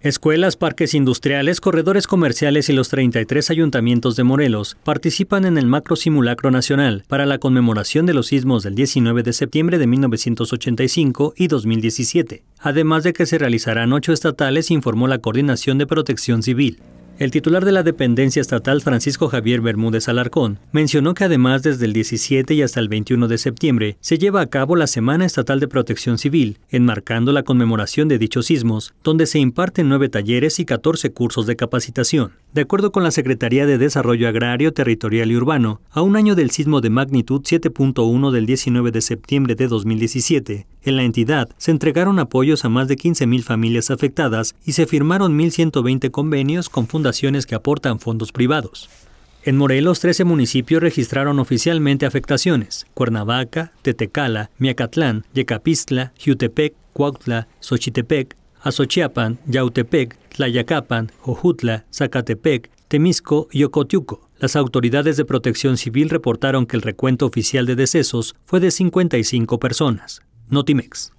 Escuelas, parques industriales, corredores comerciales y los 33 ayuntamientos de Morelos participan en el macro simulacro nacional para la conmemoración de los sismos del 19 de septiembre de 1985 y 2017, además de que se realizarán ocho estatales, informó la Coordinación de Protección Civil. El titular de la dependencia estatal, Francisco Javier Bermúdez Alarcón, mencionó que además desde el 17 y hasta el 21 de septiembre se lleva a cabo la Semana Estatal de Protección Civil, enmarcando la conmemoración de dichos sismos, donde se imparten nueve talleres y 14 cursos de capacitación. De acuerdo con la Secretaría de Desarrollo Agrario, Territorial y Urbano, a un año del sismo de magnitud 7.1 del 19 de septiembre de 2017, en la entidad se entregaron apoyos a más de 15.000 familias afectadas y se firmaron 1.120 convenios con fundaciones que aportan fondos privados. En Morelos, 13 municipios registraron oficialmente afectaciones: Cuernavaca, Tetecala, Miacatlán, Yecapistla, Jutepec, Cuautla, Xochitepec, Azochiapan, Yautepec, Tlayacapan, Ojutla, Zacatepec, Temisco y Ocotiuco. Las autoridades de protección civil reportaron que el recuento oficial de decesos fue de 55 personas. Notimex.